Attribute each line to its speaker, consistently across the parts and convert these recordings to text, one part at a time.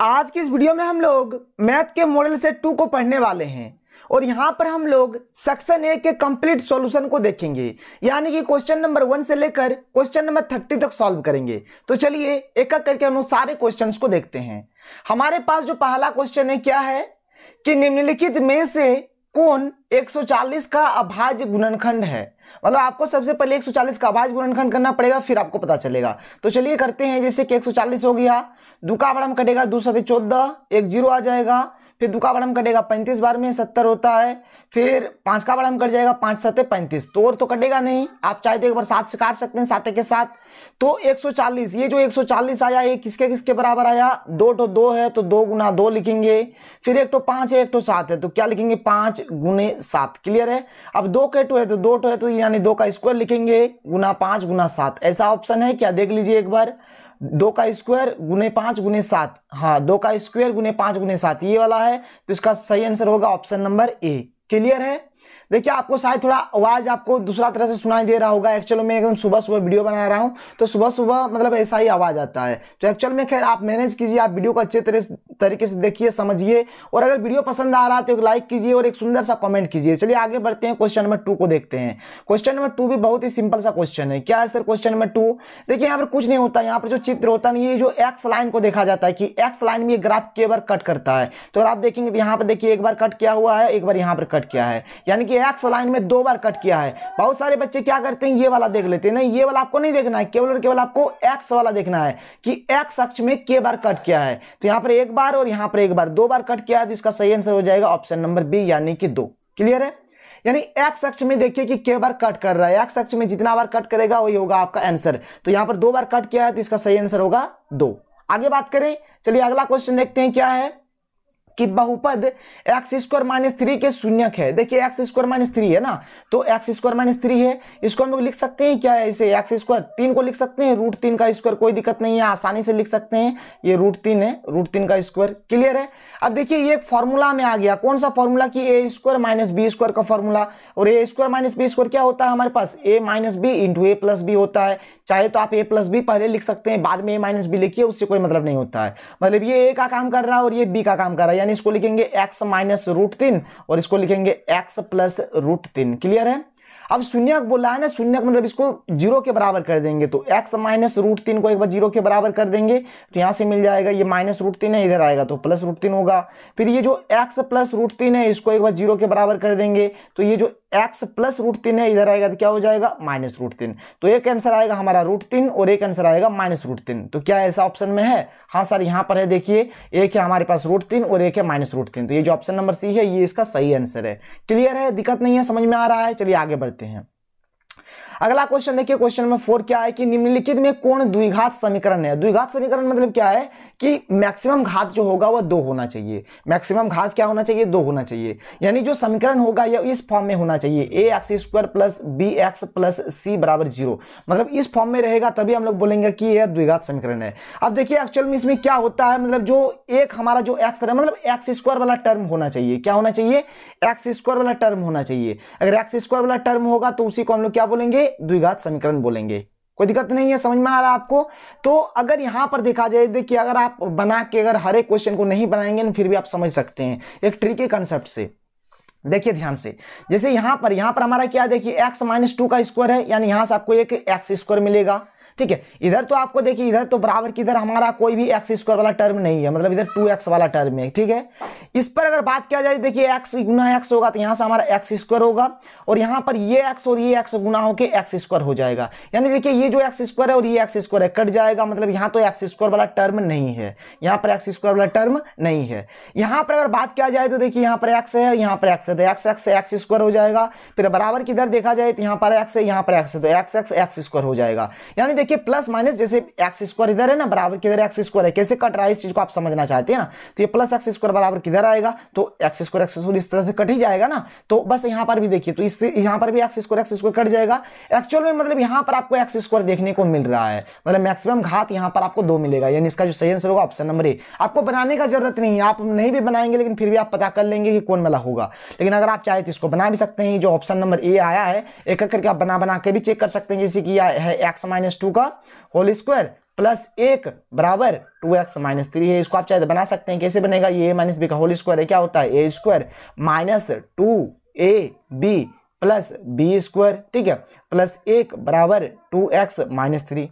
Speaker 1: आज की इस वीडियो में हम लोग मैथ के मॉडल से टू को पढ़ने वाले हैं और यहां पर हम लोग सेक्शन ए के कंप्लीट सॉल्यूशन को देखेंगे यानी कि क्वेश्चन नंबर वन से लेकर क्वेश्चन नंबर थर्टी तक सॉल्व करेंगे तो चलिए एक एक करके हम लोग सारे क्वेश्चंस को देखते हैं हमारे पास जो पहला क्वेश्चन है क्या है कि निम्नलिखित में से कौन 140 का अभाज्य गुणनखंड है मतलब आपको सबसे पहले एक सौ चालीस का आवाज गुणनखंड करना पड़ेगा फिर आपको पता चलेगा तो चलिए करते हैं जैसे कि एक सौ चालीस हो गया दो का आभार कटेगा दो सौ चौदह एक जीरो आ जाएगा फिर दो का बड़म कटेगा पैंतीस बार में सत्तर होता है फिर पांच का बड़म कट जाएगा पांच सत्ते पैंतीस तो और तो कटेगा नहीं आप चाहे तो एक बार सात से काट सकते हैं साते के साथ तो एक सौ चालीस ये जो एक सौ चालीस आया ये किसके किसके बराबर आया दो टो तो दो है तो दो गुना दो लिखेंगे फिर एक टो तो पांच है एक टो तो सात है तो क्या लिखेंगे पांच गुने सात क्लियर है अब दो के टो है तो दो टो है तो यानी दो का स्क्वायर लिखेंगे गुना पांच गुना सात ऐसा ऑप्शन है क्या देख लीजिए एक बार दो का स्क्वायर गुने पाँच गुने सात हाँ दो का स्क्वायर गुने पाँच गुने सात ये वाला है तो इसका सही आंसर होगा ऑप्शन नंबर ए क्लियर है देखिए आपको शायद थोड़ा आवाज़ आपको दूसरा तरह से सुनाई दे रहा होगा एक्चुअल में एकदम सुबह सुबह वीडियो बना रहा हूँ तो सुबह सुबह मतलब ऐसा ही आवाज़ आता है तो एक्चुअल में खैर आप मैनेज कीजिए आप वीडियो को अच्छे तरीके से देखिए समझिए और अगर वीडियो पसंद आ रहा है तो एक लाइक कीजिए और एक सुंदर सा कॉमेंट कीजिए चलिए आगे बढ़ते हैं क्वेश्चन नंबर टू को देखते हैं क्वेश्चन नंबर टू भी बहुत ही सिंपल सा क्वेश्चन है क्या है सर क्वेश्चन नंबर टू देखिए यहाँ पर कुछ नहीं होता यहाँ पर जो चित्र होता नहीं है जो एक्स लाइन को देखा जाता है कि एक्स लाइन में ग्राफ के बार कट करता है तो आप देखेंगे तो यहाँ पर देखिए एक बार कट किया हुआ है एक बार यहाँ पर कट किया है यानी कि एक्स लाइन में दो बार कट किया है बहुत सारे बच्चे क्या करते हैं ये वाला देख लेते हैं नहीं ये वाला आपको नहीं देखना है केवल और केवल आपको एक्स वाला देखना है कि एक्स अक्ष में के बार कट किया है तो यहाँ पर एक बार और यहाँ पर एक बार दो बार कट किया है तो इसका सही आंसर हो जाएगा ऑप्शन नंबर बी यानी कि दो क्लियर है यानी एक्स अक्ष में देखिए कि के बार कट कर रहा है एक्स अक्ष में जितना बार कट करेगा वही होगा आपका आंसर तो यहाँ पर दो बार कट किया है तो इसका सही आंसर होगा दो आगे बात करें चलिए अगला क्वेश्चन देखते हैं क्या है कि बहुपद एक्स स्क्वायर माइनस थ्री के शून्यक है देखिए एक्स स्क्वायर माइनस थ्री है ना तो एक्स स्क्वायर माइनस थ्री है इसको हम लोग लिख सकते हैं क्या है इसे एक्स स्क्वायर तीन को लिख सकते हैं रूट तीन का स्क्वायर कोई दिक्कत नहीं है आसानी से लिख सकते हैं ये रूट तीन है रूट तीन का स्क्वायर क्लियर है अब देखिए ये एक फॉर्मूला में आ गया कौन सा फॉर्मूला कि A square minus B square का फॉर्मूला और A square minus B square क्या होता है हमारे पास A minus B into A plus B होता है चाहे तो आप ए प्लस बी पहले लिख सकते हैं बाद में ए माइनस बी लिखिए उससे कोई मतलब नहीं होता है मतलब ये ए का काम कर रहा है और ये बी का काम कर रहा है यानी इसको लिखेंगे एक्स माइनस रूट तीन और इसको लिखेंगे एक्स प्लस रूट तीन क्लियर है अब शून्यक बोला है ना शून्य मतलब इसको जीरो के बराबर कर देंगे तो एक्स माइनस रूट तीन को एक बार जीरो के बराबर कर देंगे तो यहाँ से मिल जाएगा ये माइनस रूट तीन है इधर आएगा तो प्लस रूट तीन होगा फिर ये जो एक्स प्लस रूट तीन है इसको एक बार जीरो के बराबर कर देंगे तो ये जो एक्स प्लस रूट तीन है इधर आएगा तो क्या हो जाएगा माइनस रूट तीन तो एक आंसर आएगा हमारा रूट तीन और एक आंसर आएगा माइनस रूट तीन तो क्या ऐसा ऑप्शन में है हाँ सर यहाँ पर है देखिए एक है हमारे पास रूट तीन और एक है माइनस रूट तीन तो ये जो ऑप्शन नंबर सी है ये इसका सही आंसर है क्लियर है दिक्कत नहीं है समझ में आ रहा है चलिए आगे बढ़ते करते हैं अगला क्वेश्चन देखिए क्वेश्चन नंबर फोर क्या है कि निम्नलिखित में कौन द्विघात समीकरण है द्विघात समीकरण मतलब क्या है कि मैक्सिमम घात जो होगा वह दो होना चाहिए मैक्सिमम घात क्या होना चाहिए दो होना चाहिए यानी जो समीकरण होगा यह इस फॉर्म में होना चाहिए A X square plus B X plus C बराबर जीरो मतलब इस फॉर्म में रहेगा तभी हम लोग बोलेंगे कि यह द्विघात समीकरण है अब देखिए एक्चुअल में इसमें क्या होता है मतलब जो एक हमारा जो एक्स है मतलब एक्स स्क्वायर वाला टर्म होना चाहिए क्या होना चाहिए एक्स स्क्वायर वाला टर्म होना चाहिए अगर एक्स स्क्वायर वाला टर्म होगा तो उसी को हम लोग क्या बोलेंगे द्विघात समीकरण बोलेंगे कोई दिक्कत नहीं है समझ में आ रहा आपको तो अगर यहाँ पर देखा जाए देखिए अगर आप बना के अगर हर एक क्वेश्चन को नहीं बनाएंगे ना फिर भी आप समझ सकते हैं एक ट्रिके कंसेप्ट से देखिए ध्यान से जैसे यहाँ पर यहाँ पर हमारा क्या देखिए एक्स माइनस टू का स्क्वायर है यानी यहाँ से आपको एक एक्स स्क्वायर मिलेगा ठीक है इधर तो आपको देखिए इधर तो बराबर की इधर हमारा कोई भी एक्स स्क्वायर वाला टर्म नहीं है मतलब इधर टू एक्स वाला टर्म है ठीक है इस पर अगर बात किया जाए देखिए एक्स गुना एक्स होगा तो यहाँ से हमारा एक्स स्क्वायर होगा और यहाँ पर ये एक्स और ये एक्स गुना होकर एक्स स्क्वायर हो जाएगा यानी देखिए ये जो एक्स स्क्वायर है और ये एक्स स्क्वायर है कट जाएगा मतलब यहाँ तो एक्स स्क्वायर वाला टर्म नहीं है यहाँ पर एक्स स्क्वायर वाला टर्म नहीं है यहाँ पर अगर बात किया जाए तो देखिए यहाँ पर एक्स है यहाँ पर एक्स है तो एक्स एक्स एक्स स्क्वायर हो जाएगा फिर बराबर किधर देखा जाए तो यहाँ पर एक्स है यहाँ पर एक्स है तो एक्स एक्स एक्स स्क्वायर हो जाएगा यानी देखिए देखिए प्लस माइनस जैसे एक्स स्क्वायर इधर है ना बराबर किधर एक्स स्क्वायर है कैसे कट रहा है इस चीज को आप समझना चाहते हैं ना तो ये प्लस एक्स स्क्वायर बराबर किधर आएगा तो एक्स स्क्वायर एक्स स्क्वायर इस तरह से कट ही जाएगा ना तो बस यहाँ पर भी देखिए तो इससे यहाँ पर भी X square X square cut जाएगा एक्चुअल में मतलब यहाँ पर आपको एक्स स्क्वायर देखने को मिल रहा है मतलब मैक्सिमम घात यहाँ पर आपको दो मिलेगा यानी इसका जो सही आंसर होगा ऑप्शन नंबर ए आपको बनाने का जरूरत नहीं है आप नहीं भी बनाएंगे लेकिन फिर भी आप पता कर लेंगे कि कौन वाला होगा लेकिन अगर आप चाहे तो इसको बना भी सकते हैं जो ऑप्शन नंबर ए आया है एक करके आप बना बना के भी चेक कर सकते हैं जैसे कि यह है एक्स माइनस टू का होल स्क्वायर प्लस एक बराबर टू एक्स माइनस थ्री है इसको आप चाहे तो बना सकते हैं कैसे बनेगा ये ए माइनस बी का होल स्क्वायर है क्या होता है A square minus two A B plus B square ठीक है प्लस एक बराबर two X minus three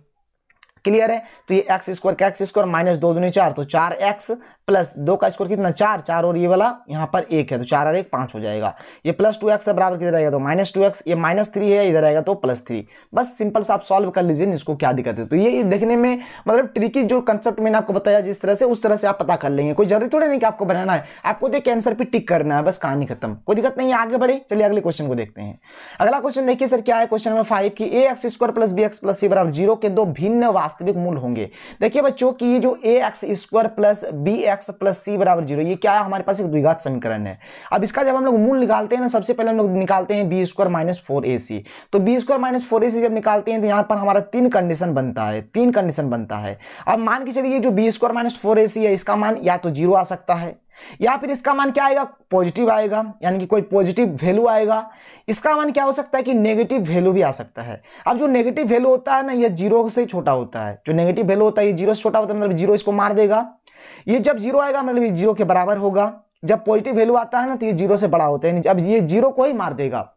Speaker 1: clear है तो ये एक्स स्क्वायर का एक्स स्क्वायर माइनस दो दूनी चार तो चार एक्स प्लस दो का स्क्वायर कितना चार चार और ये वाला यहाँ पर एक है तो चार और एक पाँच हो जाएगा ये प्लस टू एक्स बराबर किधर आएगा तो माइनस टू एक्स ये माइनस थ्री है इधर आएगा तो प्लस थ्री बस सिंपल से आप सॉल्व कर लीजिए इसको क्या दिक्कत है तो ये देखने में मतलब ट्रिकी जो कंसेप्ट मैंने आपको बताया जिस तरह से उस तरह से आप पता कर लेंगे कोई जरूरी थोड़ी नहीं कि आपको बनाना है आपको देखिए आंसर पर टिक करना है बस कहानी खत्म कोई दिक्कत नहीं आगे बढ़े चलिए अगले क्वेश्चन को देखते हैं अगला क्वेश्चन देखिए सर क्या है क्वेश्चन नंबर फाइव की A X square plus B X plus C बराबर जीरो के दो भिन्न वास्तव वास्तविक मूल होंगे देखिए बच्चों की ये जो A X square plus B X plus C बराबर जीरो ये क्या है हमारे पास एक द्विघात समीकरण है अब इसका जब हम लोग मूल निकालते हैं ना सबसे पहले हम लोग निकालते हैं B square minus four A C तो B square minus four A C जब निकालते हैं तो यहाँ पर हमारा तीन कंडीशन बनता है तीन कंडीशन बनता है अब मान के चलिए जो B square minus four A C है इसका मान या तो जीरो आ सकता है या फिर इसका मान क्या आएगा पॉजिटिव आएगा यानी कि कोई पॉजिटिव वैल्यू आएगा इसका मान क्या हो सकता है कि नेगेटिव वैल्यू भी आ सकता है अब जो नेगेटिव वैल्यू होता है ना ये जीरो से छोटा होता है जो नेगेटिव वैल्यू होता है ये जीरो से छोटा होता है मतलब जीरो इसको मार देगा ये जब जीरो आएगा मतलब ये जीरो के बराबर होगा जब पॉजिटिव वैल्यू आता है ना तो ये जीरो से बड़ा होता है अब ये जीरो को ही मार देगा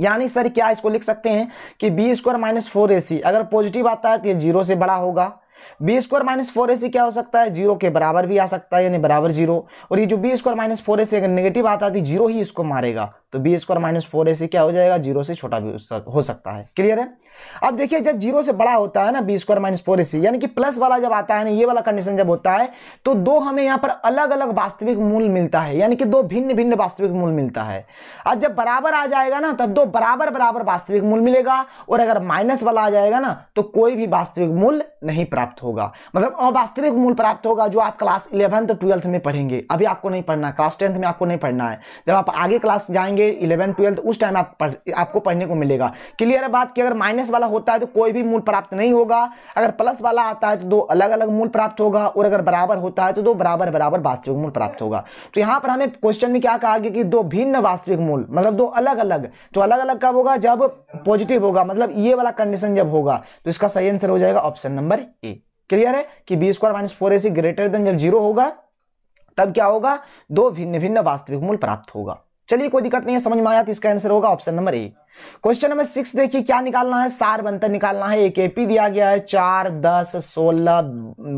Speaker 1: यानी सर क्या इसको लिख सकते हैं कि B square minus four A C अगर पॉजिटिव आता है तो ये जीरो से बड़ा होगा B square minus four A C क्या हो सकता है जीरो के बराबर भी आ सकता है यानी बराबर जीरो और ये जो B square minus four A C अगर नेगेटिव आता थी जीरो तो ही इसको मारेगा तो B square minus four A C क्या हो जाएगा जीरो से छोटा भी हो सकता है क्लियर है अब देखिए जब जीरो से बड़ा होता है ना B square minus four A C यानी कि प्लस वाला जब आता है ना ये वाला कंडीशन जब होता है तो दो हमें यहाँ पर अलग अलग वास्तविक मूल मिलता है यानी कि दो भिन्न भिन्न वास्तविक मूल मिलता है और जब बराबर आ जाएगा ना तब दो बराबर बराबर वास्तविक मूल मिलेगा और अगर माइनस वाला आ जाएगा ना तो कोई भी वास्तविक मूल नहीं प्राप्त होगा मतलब अवास्तविक मूल प्राप्त होगा जो आप क्लास इलेवंथ ट्वेल्थ में पढ़ेंगे अभी आपको नहीं पढ़ना क्लास टेंथ में आपको नहीं पढ़ना है जब आप आगे क्लास जाएंगे इलेवन ट्वेल्थ उस टाइम आप पढ़ आपको पढ़ने को मिलेगा क्लियर है बात कि अगर माइनस वाला होता है तो कोई भी मूल प्राप्त नहीं होगा अगर प्लस वाला आता है तो दो अलग अलग मूल प्राप्त होगा और अगर बराबर होता है तो दो बराबर बराबर वास्तविक मूल प्राप्त होगा तो यहाँ पर हमें क्वेश्चन में क्या कहा गया कि दो भिन्न वास्तविक मूल मतलब दो अलग अलग तो अलग अलग कब होगा जब पॉजिटिव होगा मतलब ये वाला कंडीशन जब होगा तो इसका सही आंसर हो जाएगा option number number A clear है कि B square minus four A C greater than जब जीरो होगा तब क्या होगा दो भिन्न भिन्न वास्तविक मूल प्राप्त होगा चलिए कोई दिक्कत नहीं है समझ में आया तो इसका आंसर होगा option number A question number six देखिए क्या निकालना है सार बनतर निकालना है एक एपी दिया गया है चार दस सोलह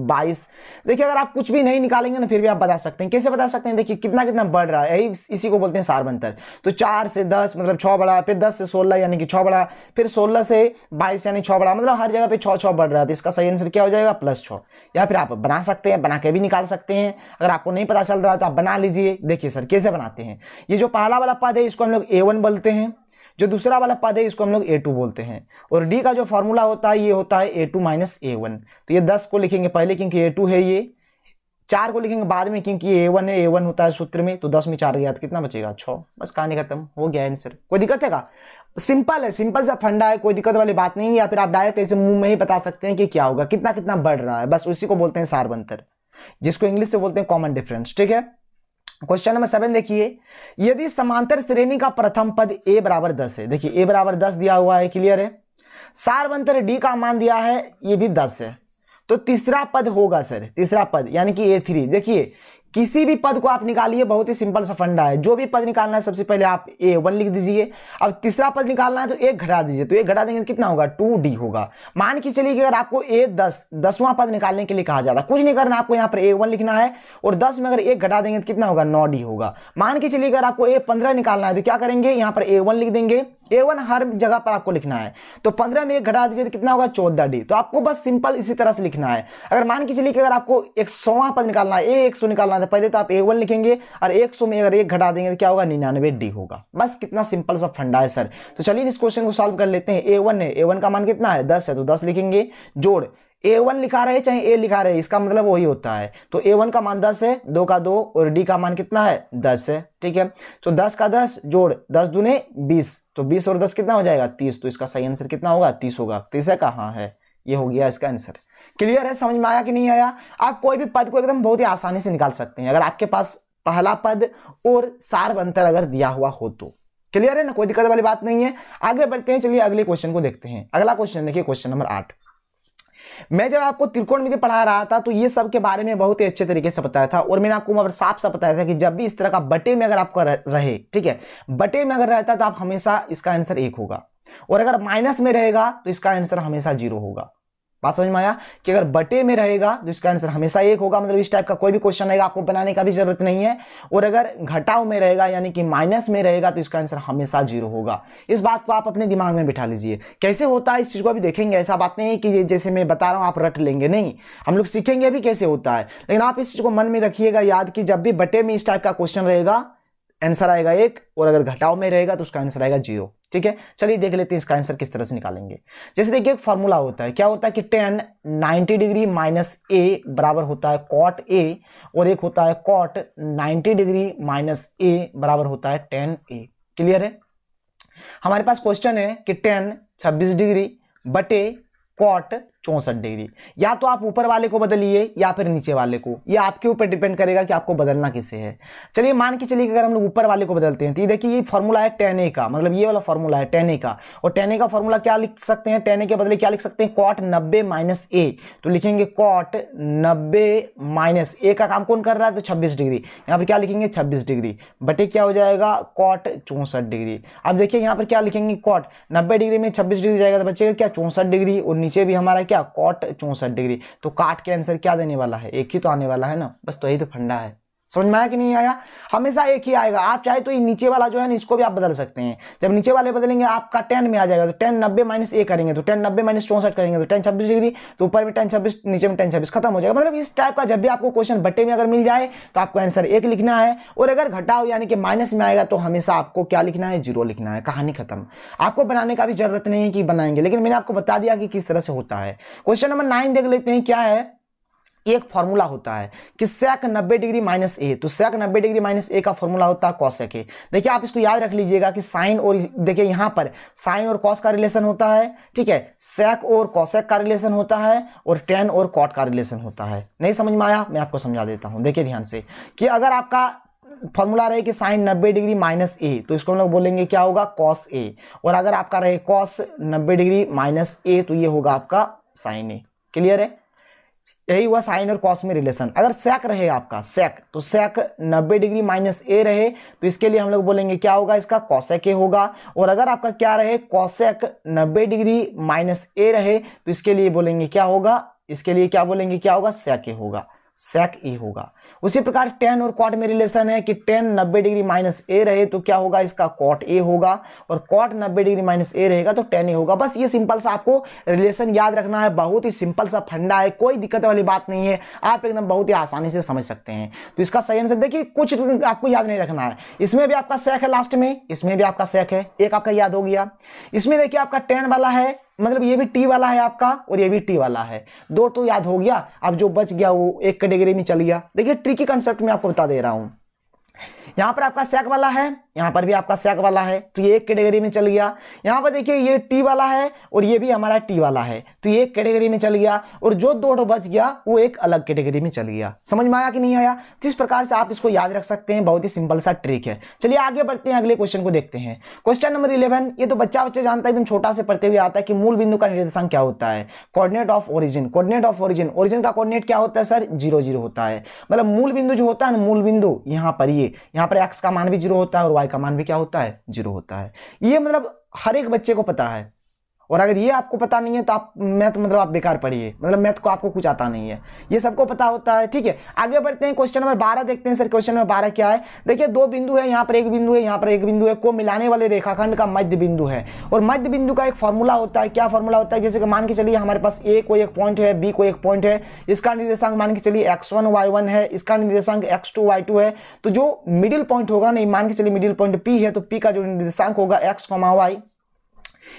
Speaker 1: बाईस देखिए अगर आप कुछ भी नहीं निकालेंगे ना फिर भी आप बता सकते हैं कैसे बता सकते हैं देखिए कितना कितना बढ़ रहा है यही इसी को बोलते हैं सार बनतर तो चार से दस मतलब छः बढ़ा फिर दस से सोलह यानी कि छः बढ़ा फिर सोलह से बाईस यानी छः बढ़ा मतलब हर जगह पर छः छः बढ़ रहा है तो इसका सही आंसर क्या हो जाएगा प्लस छः या फिर आप बना सकते हैं बना के भी निकाल सकते हैं अगर आपको नहीं पता चल रहा है तो आप बना लीजिए देखिए सर कैसे बनाते हैं ये जो पहला वाला पद है इसको हम लोग ए वन बोलते हैं जो दूसरा वाला पद है इसको हम लोग ए टू बोलते हैं और डी का जो फॉर्मूला होता है ये होता है A two minus A one तो ये दस को लिखेंगे पहले क्योंकि ए टू है ये चार को लिखेंगे बाद में क्योंकि ए वन है ए वन होता है सूत्र में तो दस में चार गया तो कितना बचेगा छः बस कहानी खत्म हो गया आंसर कोई दिक्कत है का सिंपल है सिंपल सा फंडा है कोई दिक्कत वाली बात नहीं है या फिर आप डायरेक्ट ऐसे मुंह में ही बता सकते हैं कि क्या होगा कितना कितना बढ़ रहा है बस उसी को बोलते हैं सारबंतर जिसको इंग्लिश से बोलते हैं कॉमन डिफरेंस ठीक है क्वेश्चन नंबर सेवन देखिए यदि समांतर श्रेणी का प्रथम पद ए बराबर दस है देखिए ए बराबर दस दिया हुआ है क्लियर है सार्वंतर डी का मान दिया है ये भी दस है तो तीसरा पद होगा सर तीसरा पद यानी कि ए थ्री देखिए किसी भी पद को आप निकालिए बहुत ही सिंपल सा फंडा है जो भी पद निकालना है सबसे पहले आप ए वन लिख दीजिए अब तीसरा पद निकालना है तो एक घटा दीजिए तो एक घटा देंगे तो कितना होगा टू डी होगा मान के चलिए कि अगर आपको ए दस दसवां पद निकालने के लिए कहा जाता कुछ नहीं करना आपको यहाँ पर ए वन लिखना है और दस में अगर एक घटा देंगे तो कितना होगा नौ डी होगा मान के चलिए अगर आपको ए पंद्रह निकालना है तो क्या करेंगे यहाँ पर ए वन लिख देंगे ए वन हर जगह पर आपको लिखना है तो पंद्रह में एक घटा दीजिए तो कितना होगा चौदह डी तो आपको बस सिंपल इसी तरह से लिखना है अगर मान के चलिए कि अगर आपको एक सौवा पद निकालना है ए एक सौ निकालना है पहले तो आप ए वन लिखेंगे और एक सौ में अगर एक घटा देंगे तो क्या होगा निन्यानवे डी होगा बस कितना सिंपल सा फंडा है सर तो चलिए इस क्वेश्चन को सॉल्व कर लेते हैं ए वन है ए वन का मान कितना है दस है तो दस लिखेंगे जोड़ ए वन लिखा रहे चाहे ए लिखा रहे इसका मतलब वही होता है तो ए वन का मान दस है दो का दो और डी का मान कितना है दस है ठीक है तो दस का दस जोड़ दस दुने बीस तो बीस और दस कितना हो जाएगा तीस तो इसका सही आंसर कितना होगा तीस होगा तीस है कहाँ है ये हो गया इसका आंसर क्लियर है समझ में आया कि नहीं आया आप कोई भी पद को एकदम बहुत ही आसानी से निकाल सकते हैं अगर आपके पास पहला पद और सार्व अंतर अगर दिया हुआ हो तो क्लियर है ना कोई दिक्कत वाली बात नहीं है आगे बढ़ते हैं चलिए अगले क्वेश्चन को देखते हैं अगला क्वेश्चन देखिए क्वेश्चन नंबर आठ मैं जब आपको त्रिकोण त्रिकोणमिति पढ़ा रहा था तो ये सब के बारे में बहुत ही अच्छे तरीके से बताया था और मैंने आपको मतलब साफ सा बताया था कि जब भी इस तरह का बटे में अगर आपका रहे ठीक है बटे में अगर रहता तो आप हमेशा इसका आंसर एक होगा और अगर माइनस में रहेगा तो इसका आंसर हमेशा जीरो होगा बात समझ में आया कि अगर बटे में रहेगा तो इसका आंसर हमेशा एक होगा मतलब इस टाइप का कोई भी क्वेश्चन रहेगा आपको बनाने का भी जरूरत नहीं है और अगर घटाव में रहेगा यानी कि माइनस में रहेगा तो इसका आंसर हमेशा जीरो होगा इस बात को आप अपने दिमाग में बिठा लीजिए कैसे होता है इस चीज़ को अभी देखेंगे ऐसा बात नहीं है कि जैसे मैं बता रहा हूँ आप रट लेंगे नहीं हम लोग सीखेंगे भी कैसे होता है लेकिन आप इस चीज़ को मन में रखिएगा याद कि जब भी बटे में इस टाइप का क्वेश्चन रहेगा आंसर आएगा एक और अगर घटाव में रहेगा तो उसका आंसर आएगा जीरो ठीक है चलिए देख लेते हैं इसका आंसर किस तरह से निकालेंगे जैसे देखिए एक फॉर्मूला होता है क्या होता है कि टेन 90 डिग्री माइनस ए बराबर होता है कॉट ए और एक होता है कॉट 90 डिग्री माइनस ए बराबर होता है टेन ए क्लियर है हमारे पास क्वेश्चन है कि टेन छब्बीस डिग्री बटे कॉट चौंसठ डिग्री या तो आप ऊपर वाले को बदलिए या फिर नीचे वाले को ये आपके ऊपर डिपेंड करेगा कि आपको बदलना किसे है चलिए मान के चलिए अगर हम लोग ऊपर वाले को बदलते हैं तो ये देखिए ये फॉर्मूला है टेन ए का मतलब ये वाला फॉर्मूला है टेन ए का और टेन ए का फॉर्मूला क्या लिख सकते हैं टेन ए के बदले क्या लिख सकते हैं कॉट नब्बे माइनस ए तो लिखेंगे कॉट नब्बे माइनस ए का काम कौन कर रहा है तो छब्बीस डिग्री यहाँ पर क्या लिखेंगे छब्बीस डिग्री बटे क्या हो जाएगा कॉट चौंसठ डिग्री अब देखिए यहाँ पर क्या लिखेंगे कॉट नब्बे डिग्री में छब्बीस डिग्री जाएगा तो बचेगा क्या चौंसठ डिग्री और नीचे भी हमारा क्या कॉट चौंसठ डिग्री तो काट के आंसर क्या देने वाला है एक ही तो आने वाला है ना बस तो यही तो फंडा है समझ में आया कि नहीं आया हमेशा एक ही आएगा आप चाहे तो ये नीचे वाला जो है ना इसको भी आप बदल सकते हैं जब नीचे वाले बदलेंगे आपका टेन में आ जाएगा तो टेन नब्बे माइनस ए करेंगे तो टेन नब्बे माइनस चौंसठ करेंगे तो टेन छब्बीस डिग्री तो ऊपर में टेन छब्बीस नीचे में टेन छब्बीस खत्म हो जाएगा मतलब इस टाइप का जब भी आपको क्वेश्चन बट्टे में अगर मिल जाए तो आपको आंसर एक लिखना है और अगर घटाओ यानी कि माइनस में आएगा तो हमेशा आपको क्या लिखना है जीरो लिखना है कहानी खत्म आपको बनाने का भी जरूरत नहीं है कि बनाएंगे लेकिन मैंने आपको बता दिया कि किस तरह से होता है क्वेश्चन नंबर नाइन देख लेते हैं क्या है एक फॉर्मूला होता है कि सेक नब्बे डिग्री माइनस ए तो सेक नब्बे डिग्री माइनस ए का फॉर्मूला होता है कॉस एक देखिए आप इसको याद रख लीजिएगा कि साइन और देखिए यहां पर साइन और कॉस का रिलेशन होता है ठीक है सेक और कॉसेक का रिलेशन होता है और टेन और कॉट का रिलेशन होता है नहीं समझ में आया मैं आपको समझा देता हूं देखिए ध्यान से कि अगर आपका फॉर्मूला रहे कि साइन नब्बे डिग्री माइनस ए तो इसको हम लोग बोलेंगे क्या होगा कॉस ए और अगर आपका रहे कॉस नब्बे डिग्री माइनस ए तो ये होगा आपका साइन ए क्लियर है यही हुआ साइन और कॉस में रिलेशन अगर सेक रहे आपका सेक तो सेक 90 डिग्री माइनस ए रहे तो इसके लिए हम लोग बोलेंगे क्या होगा इसका कॉसेक ए होगा और अगर आपका क्या रहे कॉसेक 90 डिग्री माइनस ए रहे तो इसके लिए बोलेंगे क्या होगा इसके लिए क्या बोलेंगे क्या होगा सेक ए होगा सेक ए होगा उसी प्रकार टेन और कॉट में रिलेशन है कि टेन नब्बे डिग्री माइनस ए रहे तो क्या होगा इसका कॉट ए होगा और कॉट नब्बे डिग्री माइनस ए रहेगा तो टेन ए होगा बस ये सिंपल सा आपको रिलेशन याद रखना है बहुत ही सिंपल सा फंडा है कोई दिक्कत वाली बात नहीं है आप एकदम बहुत ही आसानी से समझ सकते हैं तो इसका सही आंसर देखिए कुछ आपको याद नहीं रखना है इसमें भी आपका सेक है लास्ट में इसमें भी आपका सेक है एक आपका याद हो गया इसमें देखिए आपका टेन वाला है मतलब ये भी टी वाला है आपका और ये भी टी वाला है दो तो याद हो गया अब जो बच गया वो एक कैटेगरी में चल गया देखिए ट्री कंसेप्ट में आपको बता दे रहा हूँ यहाँ पर आपका सैक वाला है यहाँ पर भी आपका सैक वाला है तो ये एक कैटेगरी में चल गया यहाँ पर देखिए ये टी वाला है और ये भी हमारा टी वाला है तो ये एक कैटेगरी में चल गया और जो दो बच गया वो एक अलग कैटेगरी में चल गया समझ में आया कि नहीं आया जिस तो प्रकार से आप इसको याद रख सकते हैं बहुत ही सिंपल सा ट्रिक है चलिए आगे बढ़ते हैं अगले क्वेश्चन को देखते हैं क्वेश्चन नंबर इलेवन ये तो बच्चा बच्चा जानता है एकदम छोटा से पढ़ते हुए आता है कि मूल बिंदु का निर्देशांक क्या होता है coordinate of origin coordinate of origin origin का कॉर्डिनेट क्या होता है सर जीरो जीरो होता है मतलब मूल बिंदु जो होता है ना मूल बिंदु यहाँ पर ये यहाँ पर एक्स का मान भी जीरो होता है और वाई का मान भी क्या होता है जीरो होता है ये मतलब हर एक बच्चे को पता है और अगर ये आपको पता नहीं है तो आप मैथ मतलब आप बेकार पढ़िए मतलब मैथ को आपको कुछ आता नहीं है ये सबको पता होता है ठीक है आगे बढ़ते हैं क्वेश्चन नंबर बारह देखते हैं सर क्वेश्चन नंबर बारह क्या है देखिए दो बिंदु है यहाँ पर एक बिंदु है यहाँ पर एक बिंदु है को मिलाने वाले रेखाखंड का मध्य बिंदु है और मध्य बिंदु का एक फॉर्मूला होता है क्या फॉर्मूला होता है जैसे कि मान के चलिए हमारे पास ए को एक पॉइंट है बी को एक पॉइंट है इसका निर्देशांक मान के चलिए एक्स वन वाई वन है इसका निर्देशांक एक्स टू वाई टू है तो जो मिडिल पॉइंट होगा नहीं मान के चलिए मिडिल पॉइंट पी है तो पी का जो निर्देशांक होगा एक्स वाई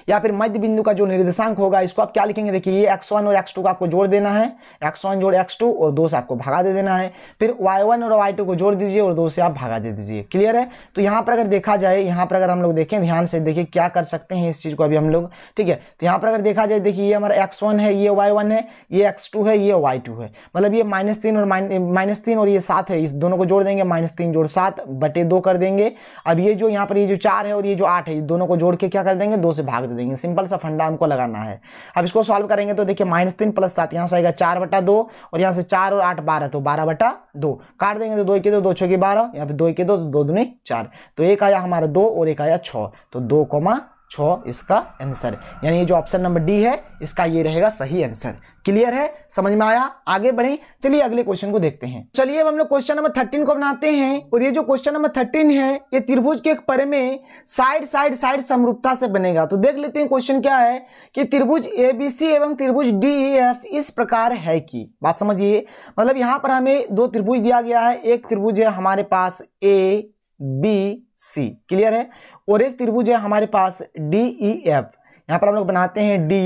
Speaker 1: या फिर मध्य बिंदु का जो निर्देशांक होगा इसको आप क्या लिखेंगे देखिए ये एक्स वन और एक्स टू का आपको जोड़ देना है एक्स वन जोड़ एक्स टू और दो से आपको भागा दे देना है फिर वाई वन और वाई टू को जोड़ दीजिए और दो से आप भागा दे दीजिए क्लियर है तो यहाँ पर अगर देखा जाए यहाँ पर अगर हम लोग देखें ध्यान से देखिए क्या कर सकते हैं इस चीज़ को अभी हम लोग ठीक है तो यहाँ पर अगर देखा जाए देखिए ये हमारा एक्स वन है ये वाई वन है ये एक्स टू है ये वाई टू है मतलब ये माइनस तीन और माइनस तीन और ये सात है इस दोनों को जोड़ देंगे माइनस तीन जोड़ सात बटे दो कर देंगे अब ये जो यहाँ पर ये जो चार है और ये जो आठ है दोनों को जोड़ के क्या कर देंगे दो से भाग कर देंगे सिंपल सा फंडा हमको लगाना है अब इसको सॉल्व करेंगे तो देखिए माइनस तीन प्लस सात यहाँ से आएगा चार बटा दो और यहाँ से चार और आठ बारह तो बारह बटा दो काट देंगे तो दो के दो दो छः के बारह यहाँ पे दो के दो तो दो दूनी चार तो एक आया हमारा दो और एक आया छः तो दो कोमा छ इसका आंसर यानी ये जो ऑप्शन नंबर डी है इसका ये रहेगा सही आंसर क्लियर है समझ में आया आगे बढ़े चलिए अगले क्वेश्चन को देखते हैं चलिए अब हम लोग क्वेश्चन नंबर थर्टीन को बनाते हैं और ये जो क्वेश्चन नंबर थर्टीन है ये त्रिभुज के एक परे में साइड साइड साइड समरूपता से बनेगा तो देख लेते हैं क्वेश्चन क्या है कि त्रिभुज ए बी सी एवं त्रिभुज डी ई एफ इस प्रकार है कि बात समझिए मतलब यहाँ पर हमें दो त्रिभुज दिया गया है एक त्रिभुज है हमारे पास ए बी सी क्लियर है और एक त्रिभुज है हमारे पास डी ई एफ यहाँ पर हम लोग बनाते हैं डी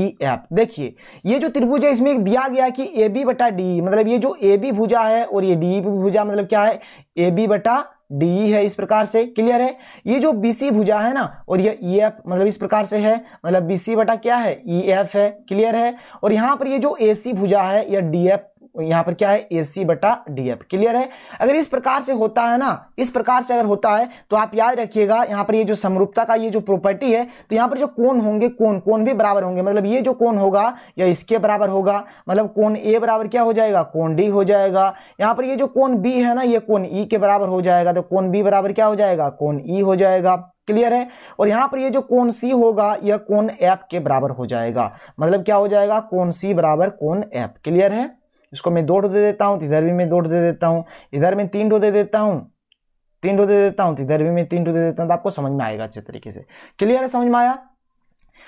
Speaker 1: ई एफ देखिए ये जो त्रिभुज है इसमें दिया गया कि ए बी बटा डी e. मतलब ये जो ए बी भुजा है और ये डी e भुजा मतलब क्या है ए बी बटा डी e है इस प्रकार से क्लियर है ये जो बी सी भुजा है ना और ये ई एफ मतलब इस प्रकार से है मतलब बी सी बटा क्या है ई एफ है क्लियर है और यहाँ पर ये जो ए सी भुजा है या डी एफ यहाँ पर क्या है ए सी बटा डी एफ क्लियर है अगर इस प्रकार से होता है ना इस प्रकार से अगर होता है तो आप याद रखिएगा यहाँ पर ये जो समरूपता का ये जो प्रॉपर्टी है तो यहाँ पर जो कोण होंगे कोण कोण भी बराबर होंगे मतलब ये जो कोण होगा या इसके बराबर होगा मतलब कोण ए बराबर क्या हो जाएगा कोण डी हो जाएगा यहाँ पर ये जो कोण बी है ना ये कोण ई e के बराबर हो जाएगा तो कोण बी बराबर क्या हो जाएगा कोण ई e हो जाएगा क्लियर है और यहाँ पर ये जो कोण सी होगा यह कोण एफ के बराबर हो जाएगा मतलब क्या हो जाएगा कोण सी बराबर कोण एफ क्लियर है इसको मैं दो रो दे देता हूँ इधर भी मैं दो रो दे देता हूँ इधर मैं तीन रो दे देता हूँ तीन रो दे देता हूँ इधर भी मैं तीन रो दे देता हूँ तो आपको समझ में आएगा अच्छे तरीके से क्लियर है समझ में आया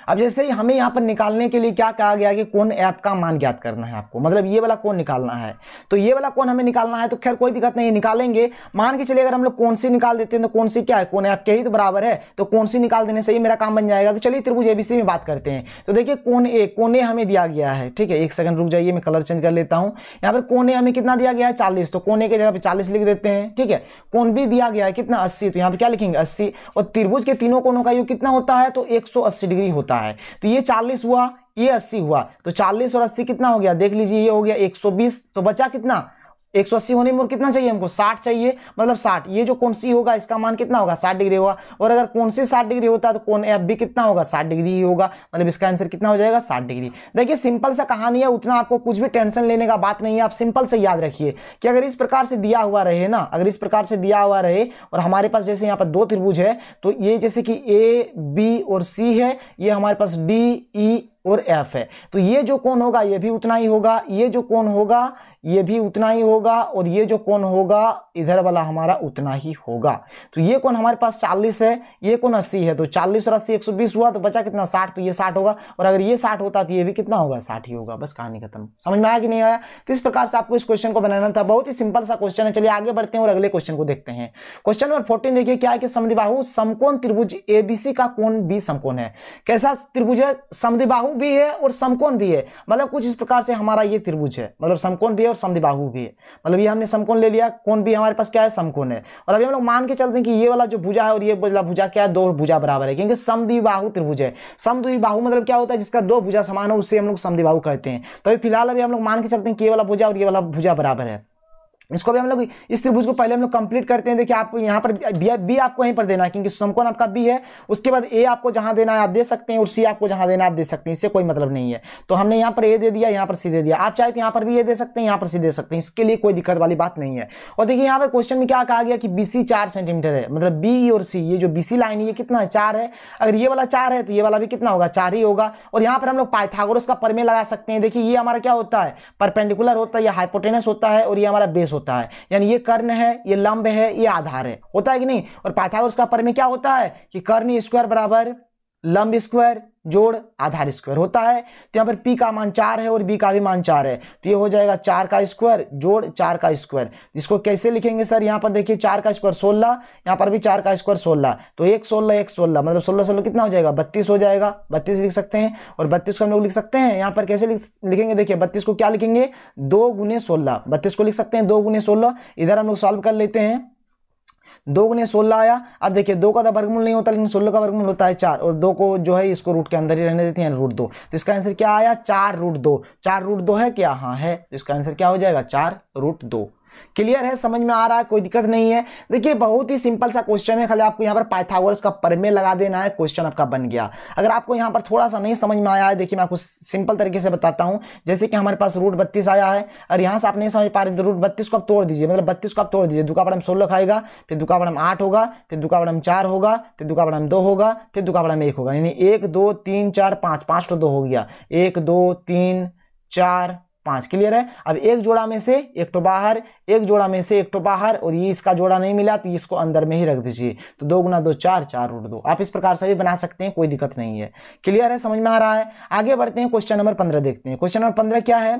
Speaker 1: अब जैसे ही हमें यहाँ पर निकालने के लिए क्या कहा गया कि कौन ऐप का मान ज्ञात करना है आपको मतलब ये वाला कौन निकालना है तो ये वाला कौन हमें निकालना है तो खैर कोई दिक्कत नहीं निकालेंगे मान के चलिए अगर हम लोग कौन सी निकाल देते हैं तो कौन सी क्या है कौन ऐप के ही तो बराबर है तो कौन सी निकाल देने से ही मेरा काम बन जाएगा तो चलिए त्रिभुज एबीसी में बात करते हैं तो देखिए कौन ए कोने हमें दिया गया है ठीक है एक सेकंड रुक जाइए मैं कलर चेंज कर लेता हूँ यहाँ पर कोने हमें कितना दिया गया है चालीस तो कोने की जगह पर चालीस लिख देते हैं ठीक है कौन भी दिया गया है कितना अस्सी तो यहाँ पर क्या लिखेंगे अस्सी और त्रिभुज के तीनों कोनों का यू कितना होता है तो एक डिग्री होता है तो ये चालीस हुआ ये अस्सी हुआ तो चालीस और अस्सी कितना हो गया देख लीजिए ये हो गया एक सौ बीस तो बचा कितना एक सौ अस्सी होने में कितना चाहिए हमको साठ चाहिए मतलब साठ ये जो कौन सी होगा इसका मान कितना होगा साठ डिग्री होगा और अगर कौन सी साठ डिग्री होता है तो कौन एफ भी कितना होगा साठ डिग्री ही होगा मतलब इसका आंसर कितना हो जाएगा साठ डिग्री देखिए सिंपल सा कहानी है उतना आपको कुछ भी टेंशन लेने का बात नहीं है आप सिंपल से याद रखिए कि अगर इस प्रकार से दिया हुआ रहे ना अगर इस प्रकार से दिया हुआ रहे और हमारे पास जैसे यहाँ पर दो त्रिभुज है तो ये जैसे कि ए बी और सी है ये हमारे पास डी ई e, और एफ है तो ये जो कौन होगा ये भी उतना ही होगा ये जो कौन होगा ये भी उतना ही होगा और ये जो कौन होगा इधर वाला हमारा उतना ही होगा तो ये कौन हमारे पास चालीस है ये कौन अस्सी है तो चालीस और अस्सी एक सौ बीस हुआ तो बचा कितना साठ तो ये साठ होगा और अगर ये साठ होता तो ये भी कितना होगा साठ ही होगा बस कहानी खत्म समझ में आया कि नहीं आया किस तो प्रकार से आपको इस क्वेश्चन को बनाना था बहुत ही सिंपल सा क्वेश्चन है चलिए आगे बढ़ते हैं और अगले क्वेश्चन को देखते हैं क्वेश्चन नंबर फोर्टीन देखिए क्या है कि समधिबाहु समकोन त्रिभुज एबीसी का कौन बी समकोन है कैसा त्रिभुज है समधिबाहु समबाहु भी है और समकोण भी है मतलब कुछ इस प्रकार से हमारा ये त्रिभुज है मतलब समकोण भी है और समदिबाहु भी है मतलब ये हमने समकोण ले लिया कौन भी हमारे पास क्या है समकोण है और अभी हम लोग मान के चलते हैं कि ये वाला जो भुजा है और ये वाला भुजा क्या है दो भुजा बराबर है क्योंकि समदिबाहु त्रिभुज है समद्विबाहु मतलब क्या होता है जिसका दो भुजा समान हो उसे हम लोग समदिबाहु कहते हैं तो अभी फिलहाल अभी हम लोग मान के चलते हैं कि ये वाला भुजा और ये वाला भुजा बराबर है इसको भी हम लोग इस त्रिभुज को पहले हम लोग कंप्लीट करते हैं देखिए आपको यहाँ पर बी, बी आपको यहीं पर देना है क्योंकि समकोण आपका बी है उसके बाद ए आपको जहाँ देना है आप दे सकते हैं और सी आपको जहाँ देना है आप दे सकते हैं इससे कोई मतलब नहीं है तो हमने यहाँ पर ए दे दिया यहाँ पर सी दे दिया आप चाहे तो यहाँ पर भी ये दे सकते हैं यहाँ पर सी दे सकते हैं इसके लिए कोई दिक्कत वाली बात नहीं है और देखिए यहाँ पर क्वेश्चन में क्या कहा गया कि बी सी चार सेंटीमीटर है मतलब बी और सी ये जो बी सी लाइन ये कितना है चार है अगर ये वाला चार है तो ये वाला भी कितना होगा चार ही होगा और यहाँ पर हम लोग पाइथागोरस का परमे लगा सकते हैं देखिए ये हमारा क्या होता है परपेंडिकुलर होता है या हाइपोटेनस होता है और ये हमारा बेस होता है होता है यानी ये कर्ण है ये लंब है ये आधार है होता है कि नहीं और पाइथागोरस का पर क्या होता है कि कर्ण स्क्वायर बराबर लंब स्क्वायर जोड़ आधार स्क्वायर होता है तो यहाँ पर पी का मान चार है और बी का भी मान चार है तो ये हो जाएगा चार का स्क्वायर जोड़ चार का स्क्वायर इसको कैसे लिखेंगे सर यहाँ पर देखिए चार का स्क्वायर सोलह यहाँ पर भी चार का स्क्वायर सोलह तो एक सोलह एक सोलह मतलब सोलह सोलह कितना हो जाएगा बत्तीस हो जाएगा बत्तीस लिख सकते हैं और बत्तीस को हम लोग लिख सकते हैं यहाँ पर कैसे लिखेंगे देखिए बत्तीस को क्या लिखेंगे दो गुने सोलह बत्तीस को लिख सकते हैं दो गुने सोलह इधर हम लोग सॉल्व कर लेते हैं दो गुने सोलह आया अब देखिए दो का तो वर्गमूल नहीं होता लेकिन सोलह का वर्गमूल होता है चार और दो को जो है इसको रूट के अंदर ही रहने देते हैं रूट दो तो इसका आंसर क्या आया चार रूट दो चार रूट दो है क्या हाँ है तो इसका आंसर क्या हो जाएगा चार रूट दो क्लियर है समझ में आ रहा है कोई दिक्कत नहीं है देखिए बहुत ही सिंपल सा क्वेश्चन है खाली आपको यहाँ पर पाइथागोरस का परमे लगा देना है क्वेश्चन आपका बन गया अगर आपको यहाँ पर थोड़ा सा नहीं समझ में आया है देखिए मैं आपको सिंपल तरीके से बताता हूँ जैसे कि हमारे पास रूट बत्तीस आया है और यहाँ से आप नहीं समझ पा रहे रूट बत्तीस को आप तोड़ दीजिए मतलब बत्तीस को आप तोड़ दीजिए दुका दुकापड़म सोलह खाएगा फिर दुका दुकापड़म आठ होगा फिर दुका दुकापड़म चार होगा फिर दुका दुकापड़म दो होगा फिर दुका दुकापड़म एक होगा यानी एक दो तीन चार पाँच पाँच तो दो हो गया एक दो तीन चार पांच क्लियर है अब एक जोड़ा में से एक तो बाहर एक जोड़ा में से एक तो बाहर और ये इसका जोड़ा नहीं मिला तो इसको अंदर में ही रख दीजिए तो दो गुना दो चार चार रूट दो आप इस प्रकार से भी बना सकते हैं कोई दिक्कत नहीं है क्लियर है समझ में आ रहा है आगे बढ़ते हैं क्वेश्चन नंबर पंद्रह देखते हैं क्वेश्चन नंबर पंद्रह क्या है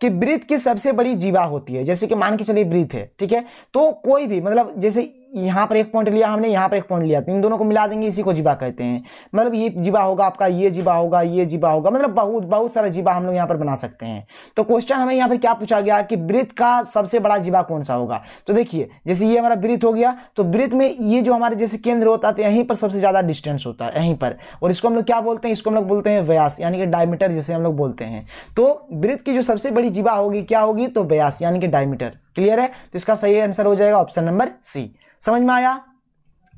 Speaker 1: कि वृत्त की सबसे बड़ी जीवा होती है जैसे कि मान के चलिए वृत्त है ठीक है तो कोई भी मतलब जैसे यहाँ पर एक पॉइंट लिया हमने यहाँ पर एक पॉइंट लिया तो इन दोनों को मिला देंगे इसी को जीवा कहते हैं मतलब ये जीवा होगा आपका ये जीवा होगा ये जीवा होगा मतलब बहुत बहुत सारा जीवा हम लोग यहाँ पर बना सकते हैं तो क्वेश्चन हमें यहाँ पर क्या पूछा गया कि वृत्त का सबसे बड़ा जीवा कौन सा होगा तो देखिए जैसे ये हमारा वृत्त हो गया तो वृत्त में ये जो हमारे जैसे केंद्र होता है तो यहीं पर सबसे ज़्यादा डिस्टेंस होता है यहीं पर और इसको हम लोग क्या बोलते हैं इसको हम लोग बोलते हैं व्यास यानी कि डायमीटर जैसे हम लोग बोलते हैं तो वृत्त की जो सबसे बड़ी जीवा होगी क्या होगी तो व्यास यानी कि डायमीटर क्लियर है तो इसका सही आंसर हो जाएगा ऑप्शन नंबर सी समझ में आया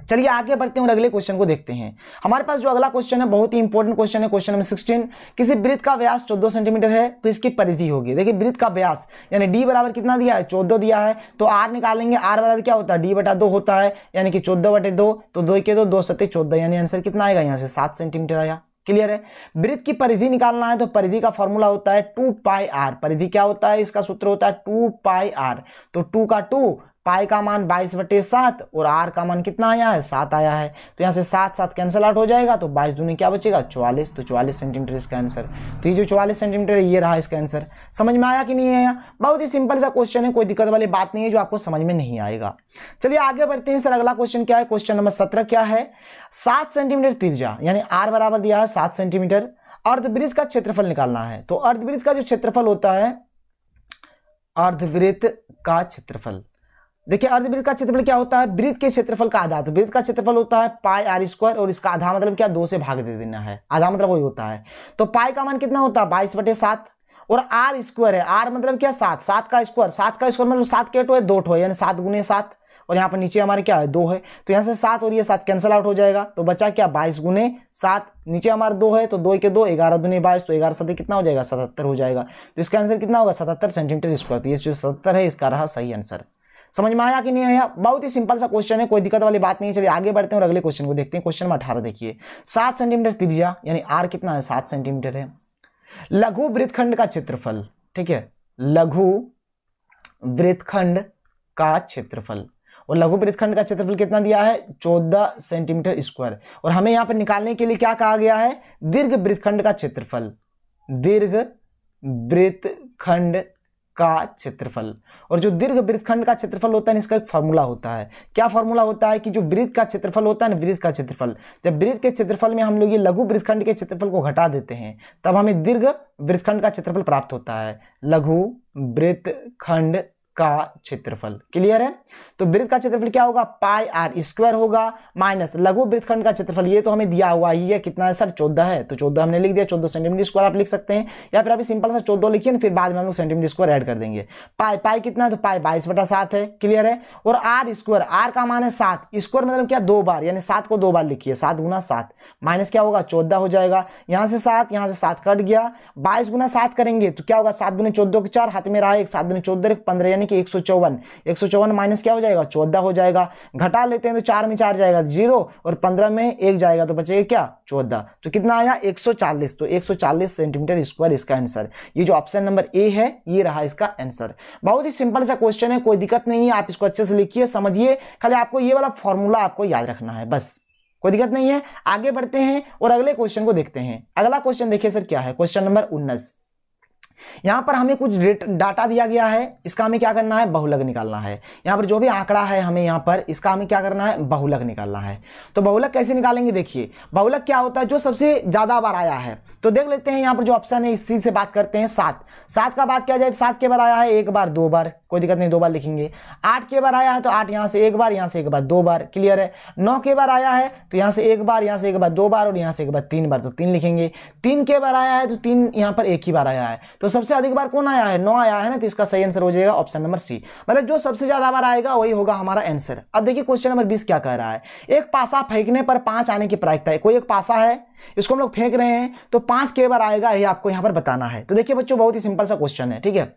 Speaker 1: चलिए आगे बढ़ते हैं और अगले क्वेश्चन को देखते हैं हमारे पास जो अगला क्वेश्चन है बहुत ही इंपॉर्टेंट क्वेश्चन है क्वेश्चन नंबर सिक्सटीन किसी वृत्त का व्यास चौदह सेंटीमीटर है तो इसकी परिधि होगी देखिए वृत्त का व्यास यानी डी बराबर कितना दिया है चौदह दिया है तो आर निकालेंगे आर बराबर क्या होता है डी बटा दो होता है यानी कि चौदह बटे दो तो दो के दो दो सत्य चौदह यानी आंसर कितना आएगा यहाँ से सात सेंटीमीटर आया क्लियर है वृत्त की परिधि निकालना है तो परिधि का फॉर्मूला होता है टू पाई आर परिधि क्या होता है इसका सूत्र होता है टू पाई आर तो टू का टू पाई का मान बाईस बटे सात और आर का मान कितना आया है सात आया है तो यहाँ से सात सात कैंसिल आउट हो जाएगा तो बाईस दूनी क्या बचेगा चौवालीस तो चौवालीस सेंटीमीटर इसका आंसर तो ये जो चौवालीस सेंटीमीटर है ये रहा इसका आंसर समझ में आया कि नहीं आया बहुत ही सिंपल सा क्वेश्चन है कोई दिक्कत वाली बात नहीं है जो आपको समझ में नहीं आएगा चलिए आगे बढ़ते हैं सर अगला क्वेश्चन क्या है क्वेश्चन नंबर सत्रह क्या है सात सेंटीमीटर तिरजा यानी आर बराबर दिया है सात सेंटीमीटर अर्धवृत्त का क्षेत्रफल निकालना है तो अर्धवृत्त का जो क्षेत्रफल होता है अर्धवृत्त का क्षेत्रफल देखिए अर्धवृत्त का क्षेत्रफल क्या होता है वृत्त के क्षेत्रफल का आधा तो वृत्त का क्षेत्रफल होता है पाई आर स्क्वायर और इसका आधा मतलब क्या दो से भाग दे देना है आधा मतलब वही होता है तो पाई का मान कितना होता है बाईस बटे सात और आर स्क्वायर है आर मतलब क्या सात सात का स्क्वायर सात का स्क्वायर मतलब सात के टो है दो ठो है यानी सात गुने सात और यहाँ पर नीचे हमारे क्या है दो है तो यहाँ से सात और ये सात कैंसिल आउट हो जाएगा तो बचा क्या बाईस गुने सात नीचे हमारे दो है तो दो के दो ग्यारह दुने बाईस तो ग्यारह सदी कितना हो जाएगा सतहत्तर हो जाएगा तो इसका आंसर कितना होगा सतहत्तर सेंटीमीटर स्क्वायर तो ये जो सतहत्तर है इसका रहा सही आंसर समझ में आया कि नहीं आया बहुत ही सिंपल सा क्वेश्चन है कोई दिक्कत वाली बात नहीं चलिए आगे बढ़ते हैं और अगले क्वेश्चन को देखते हैं क्वेश्चन नंबर अठारह देखिए सात सेंटीमीटर त्रिज्या यानी आर कितना है सात सेंटीमीटर है लघु वृत्तखंड का क्षेत्रफल ठीक है लघु वृत्तखंड का क्षेत्रफल और लघु वृत्तखंड का क्षेत्रफल कितना दिया है चौदह सेंटीमीटर स्क्वायर और हमें यहां पर निकालने के लिए क्या कहा गया है दीर्घ वृत्तखंड का क्षेत्रफल दीर्घ वृत्तखंड का क्षेत्रफल और जो दीर्घ वृत्तखंड का क्षेत्रफल होता है इसका एक फॉर्मूला होता है क्या फॉर्मूला होता है कि जो वृत्त का क्षेत्रफल होता है ना वृत्त का क्षेत्रफल जब वृत्त के क्षेत्रफल में हम लोग ये लघु वृत्तखंड के क्षेत्रफल को घटा देते हैं तब हमें दीर्घ वृत्तखंड का क्षेत्रफल प्राप्त होता है लघु वृत्तखंड का क्षेत्रफल क्लियर है तो वृत्त का क्षेत्रफल क्या होगा पाई आर स्क्वायर होगा माइनस लघु वृत्तखंड का क्षेत्रफल ये तो हमें दिया हुआ ही है कितना है सर चौदह है तो चौदह हमने लिख दिया चौदह सेंटीमीटर स्क्वायर आप लिख सकते हैं या फिर आप सिंपल सा चौदह लिखिए फिर बाद में हम लोग सेंटीमीटर स्क्वायर एड कर देंगे पाई पाई कितना है तो पाई बाईस बटा सात है क्लियर है और आर स्क्वायर आर का मान है सात स्क्वायर मतलब क्या दो बार यानी सात को दो बार लिखिए सात गुना सात माइनस क्या होगा चौदह हो जाएगा यहाँ से सात यहाँ से सात कट गया बाईस गुना सात करेंगे तो क्या होगा सात गुना चौदह के चार हाथ में रहा एक सात गुना चौदह पंद्रह यानी कि एक सौ चौवन एक सौ चौवन माइनस क्या हो जाएगा चौदह हो जाएगा घटा लेते हैं तो चार में चार जाएगा जीरो और पंद्रह में एक जाएगा तो बचेगा क्या चौदह तो कितना आया एक सौ चालीस तो एक सौ चालीस सेंटीमीटर स्क्वायर इसका आंसर ये जो ऑप्शन नंबर ए है ये रहा इसका आंसर बहुत ही सिंपल सा क्वेश्चन है कोई दिक्कत नहीं है आप इसको अच्छे से लिखिए समझिए खाली आपको ये वाला फॉर्मूला आपको याद रखना है बस कोई दिक्कत नहीं है आगे बढ़ते हैं और अगले क्वेश्चन को देखते हैं अगला क्वेश्चन देखिए सर क्या है क्वेश्चन नंबर उन्नीस यहां पर हमें कुछ डाटा दिया गया है इसका हमें क्या करना है बहुलक निकालना है यहां पर जो भी आंकड़ा है हमें यहां पर इसका हमें क्या करना है बहुलक निकालना है तो बहुलक कैसे निकालेंगे देखिए बहुलक क्या होता है जो सबसे ज़्यादा बार आया है तो देख लेते हैं यहां पर जो ऑप्शन है इस चीज़ से बात करते हैं सात सात का बात किया जाए सात के बार आया है एक बार दो बार कोई दिक्कत नहीं दो बार लिखेंगे आठ के बार आया है तो आठ यहां से एक बार यहां से एक बार दो बार क्लियर है नौ के बार आया है तो यहां से एक बार यहां से एक बार दो बार और यहां से एक बार तीन बार तो तीन लिखेंगे तीन के बार आया है तो तीन यहां पर एक ही बार आया है तो सबसे अधिक बार कौन आया है नौ आया है ना तो इसका सही आंसर हो जाएगा ऑप्शन नंबर सी मतलब जो सबसे ज्यादा बार आएगा वही होगा हमारा आंसर अब देखिए क्वेश्चन नंबर बीस क्या कह रहा है एक पासा फेंकने पर पांच आने की प्रायिकता है कोई एक पासा है इसको हम लोग फेंक रहे हैं तो पांच के बार आएगा ये आपको यहां पर बताना है तो देखिए बच्चों बहुत ही सिंपल सा क्वेश्चन है ठीक है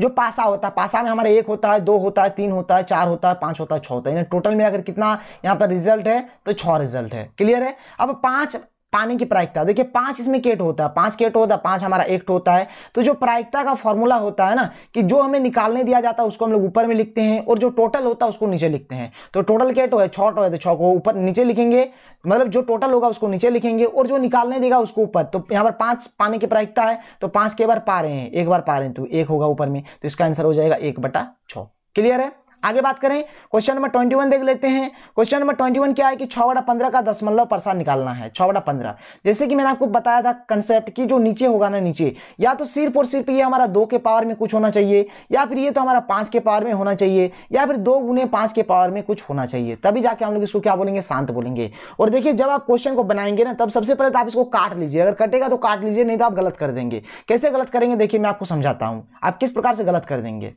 Speaker 1: जो पासा होता है पासा में हमारा एक होता है दो होता है तीन होता है चार होता है पांच होता है छः होता है टोटल में अगर कितना यहां पर रिजल्ट है तो छः रिजल्ट है क्लियर है अब पांच पाने की प्रायिकता देखिए पांच इसमें केट होता है पांच केट होता है पांच हमारा एक्ट होता है तो जो प्रायिकता का फॉर्मूला होता है ना कि जो हमें निकालने दिया जाता है उसको हम लोग ऊपर में लिखते हैं और जो टोटल होता है उसको नीचे लिखते हैं तो टोटल केट हो छॉट हो तो छः को ऊपर नीचे लिखेंगे मतलब जो टोटल होगा उसको नीचे लिखेंगे और जो निकालने देगा उसको ऊपर तो यहाँ पर पांच पाने की प्रायिकता है तो पांच के बार पा रहे हैं एक बार पा रहे हैं तो एक होगा ऊपर में तो इसका आंसर हो जाएगा एक बटा क्लियर है आगे बात करें क्वेश्चन नंबर ट्वेंटी वन देख लेते हैं क्वेश्चन नंबर ट्वेंटी वन क्या है कि छः बटा पंद्रह का दशमलव परसा निकालना है छः बटा पंद्रह जैसे कि मैंने आपको बताया था कंसेप्ट कि जो नीचे होगा ना नीचे या तो सिर्फ और सिर्फ ये हमारा दो के पावर में कुछ होना चाहिए या फिर ये तो हमारा पाँच के पावर में होना चाहिए या फिर दो गुने पाँच के पावर में कुछ होना चाहिए तभी जाके हम लोग इसको क्या बोलेंगे शांत बोलेंगे और देखिए जब आप क्वेश्चन को बनाएंगे ना तब सबसे पहले तो आप इसको काट लीजिए अगर कटेगा तो काट लीजिए नहीं तो आप गलत कर देंगे कैसे गलत करेंगे देखिए मैं आपको समझाता हूँ आप किस प्रकार से गलत कर देंगे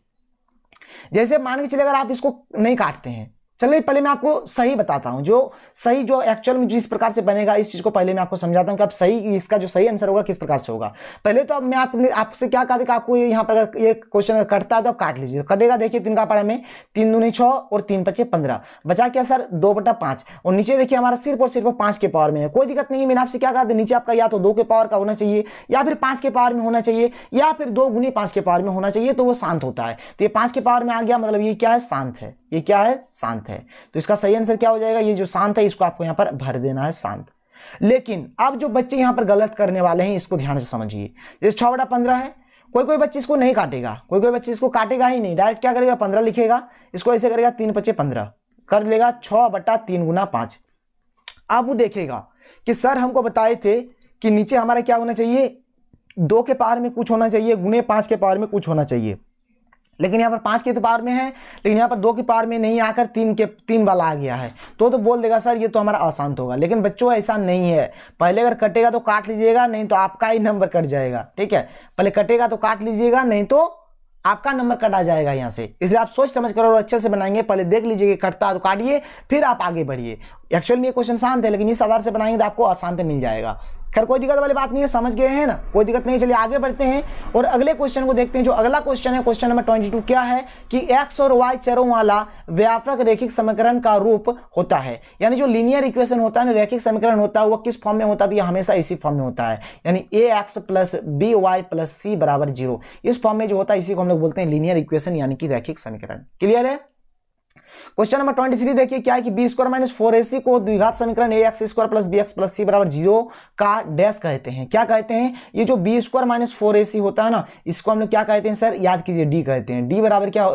Speaker 1: जैसे मान के चले अगर आप इसको नहीं काटते हैं चलिए पहले मैं आपको सही बताता हूँ जो सही जो एक्चुअल में जिस प्रकार से बनेगा इस चीज़ को पहले मैं आपको समझाता हूँ कि आप सही इसका जो सही आंसर होगा किस प्रकार से होगा पहले तो अब मैं आपने आपसे क्या कहा कि आपको यहाँ पर अगर ये क्वेश्चन कटता है तो आप काट लीजिए कटेगा देखिए तीन का पारा में तीन दूनी छः और तीन पच्चे पंद्रह बचा क्या सर दो बटा पाँच और नीचे देखिए हमारा सिर्फ और सिर्फ पाँच के पावर में है कोई दिक्कत नहीं मैंने आपसे क्या कहा नीचे आपका या तो दो के पावर का होना चाहिए या फिर पाँच के पावर में होना चाहिए या फिर दो गुनी पाँच के पावर में होना चाहिए तो वो शांत होता है तो ये पाँच के पावर में आ गया मतलब ये क्या है शांत है ये क्या है शांत है तो इसका सही आंसर क्या हो जाएगा ये जो शांत है इसको आपको यहां पर भर देना है शांत लेकिन अब जो बच्चे यहां पर गलत करने वाले हैं इसको ध्यान से समझिए जैसे छः बटा पंद्रह है कोई कोई बच्चे इसको नहीं काटेगा कोई कोई बच्चे इसको काटेगा ही नहीं डायरेक्ट क्या करेगा पंद्रह लिखेगा इसको ऐसे करेगा तीन पच्चे पंद्रह कर लेगा छ बटा तीन गुना पांच अब वो देखेगा कि सर हमको बताए थे कि नीचे हमारा क्या होना चाहिए दो के पार में कुछ होना चाहिए गुने पांच के पार में कुछ होना चाहिए लेकिन यहाँ पर पाँच की तो पावर में है लेकिन यहाँ पर दो की पावर में नहीं आकर तीन के तीन वाला आ गया है तो तो बोल देगा सर ये तो हमारा अशांत होगा लेकिन बच्चों ऐसा नहीं है पहले अगर कटेगा तो काट लीजिएगा नहीं तो आपका ही नंबर कट जाएगा ठीक है पहले कटेगा तो काट लीजिएगा नहीं तो आपका नंबर कटा जाएगा यहाँ से इसलिए आप सोच समझ कर और अच्छे से बनाएंगे पहले देख लीजिए कटता है तो काटिए फिर आप आगे बढ़िए एक्चुअल में ये क्वेश्चन शांत है लेकिन इस आधार से बनाएंगे तो आपको अशांत मिल जाएगा खैर कोई दिक्कत वाली बात नहीं है समझ गए हैं ना कोई दिक्कत नहीं चलिए आगे बढ़ते हैं और अगले क्वेश्चन को देखते हैं जो अगला क्वेश्चन है क्वेश्चन नंबर ट्वेंटी टू क्या है कि एक्स और वाई चरों वाला व्यापक रेखिक समीकरण का रूप होता है यानी जो लीनियर इक्वेशन होता है ना रेखिक समीकरण होता है वो किस फॉर्म में होता है तो हमेशा इसी फॉर्म में होता है यानी A X plus B Y plus C बराबर जीरो इस फॉर्म में जो होता है इसी को हम लोग बोलते हैं लीनियर इक्वेशन यानी कि रैखिक समीकरण क्लियर है क्वेश्चन नंबर ट्वेंटी थ्री देखिए क्या है कि B square minus four AC को द्विघात समीकरण A X square plus B X plus C बराबर जीरो का डैश कहते हैं क्या कहते हैं ये जो B square minus four AC होता है ना इसको हम लोग क्या कहते हैं सर याद कीजिए डी कहते हैं डी बराबर क्या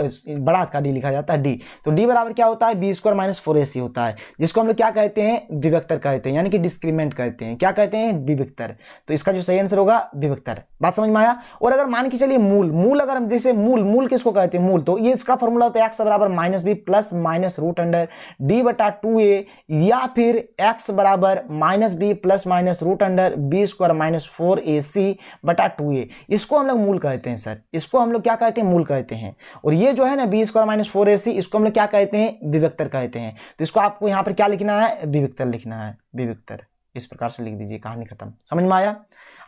Speaker 1: बड़ा का डी लिखा जाता है डी तो डी बराबर क्या होता है B square minus four AC होता है जिसको हम लोग क्या कहते हैं विवेक्तर कहते हैं यानी कि डिस्क्रिमेंट कहते हैं क्या कहते हैं विवेक्तर तो इसका जो सही आंसर होगा विवेक्तर बात समझ में आया और अगर मान के चलिए मूल मूल अगर हम जैसे मूल मूल किसको कहते हैं मूल तो ये इसका फॉर्मूला होता है एक्स बराबर minus B plus minus root under D बटा टू ए या फिर एक्स बराबर minus B plus minus root under B square minus four A C बटा टू ए इसको हम लोग मूल कहते हैं सर इसको हम लोग क्या कहते हैं मूल कहते हैं और ये जो है ना B square minus four A C इसको हम लोग क्या कहते हैं विवेक्तर कहते हैं तो इसको आपको यहाँ पर क्या लिखना है विवेक्तर लिखना है विवेक्तर इस प्रकार से लिख दीजिए कहानी खत्म समझ में आया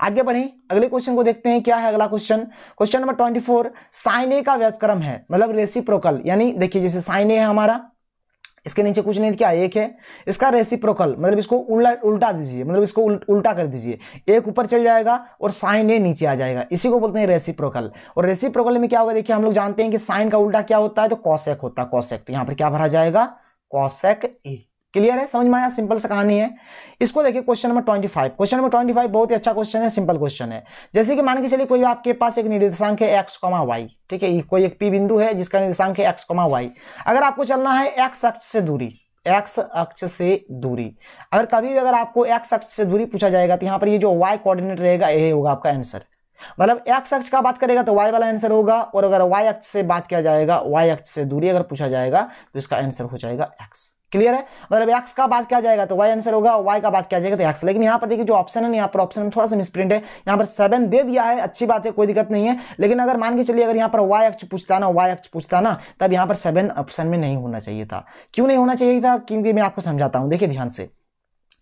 Speaker 1: आगे बढ़े अगले क्वेश्चन को देखते हैं क्या है अगला question question number twenty four sine A का व्यक्रम है मतलब रेसिप्रोकल यानी देखिए जैसे साइन ए है हमारा इसके नीचे कुछ नहीं क्या एक है इसका रेसिप्रोकल मतलब इसको उल्टा उल्टा दीजिए मतलब इसको उल्टा कर दीजिए एक ऊपर चल जाएगा और साइन ए नीचे आ जाएगा इसी को बोलते हैं रेसिप्रोकल और रेसिप्रोकल में क्या होगा देखिए हम लोग जानते हैं कि साइन का उल्टा क्या होता है तो कॉशेक होता है कॉसेक तो यहाँ पर क्या भरा जाएगा कॉशेक ए क्लियर है समझ में आया सिंपल सा कहानी है इसको देखिए question number twenty five question number twenty five बहुत ही अच्छा क्वेश्चन है सिंपल क्वेश्चन है जैसे कि मान के चलिए कोई आपके पास एक निर्देशांक है एक्स कमा वाई ठीक है कोई एक पी बिंदु है जिसका निर्देशांक है एक्स कमा वाई अगर आपको चलना है एक्स अक्ष से दूरी एक्स अक्ष से दूरी अगर कभी भी अगर आपको एक्स अक्ष से दूरी पूछा जाएगा तो यहाँ पर ये जो वाई कोऑर्डिनेट रहेगा यही होगा आपका आंसर मतलब एक्स अक्ष का बात करेगा तो वाई वाला आंसर होगा और अगर वाई अक्ष से बात किया जाएगा वाई अक्ष से दूरी अगर पूछा जाएगा तो इसका आंसर हो जाएगा एक्स क्लियर है मतलब एक्स का बात क्या जाएगा तो वाई आंसर होगा वाई का बात क्या जाएगा तो एक्स लेकिन यहाँ पर देखिए जो ऑप्शन है यहाँ पर ऑप्शन में थोड़ा सा मिसप्रिंट है यहाँ पर सेवन दे दिया है अच्छी बात है कोई दिक्कत नहीं है लेकिन अगर मान के चलिए अगर यहाँ पर वाई एक्स पूछता ना वाई एक्स पूछता ना तब यहाँ पर सेवन ऑप्शन में नहीं होना चाहिए था क्यों नहीं होना चाहिए था क्योंकि मैं आपको समझाता हूँ देखिए ध्यान से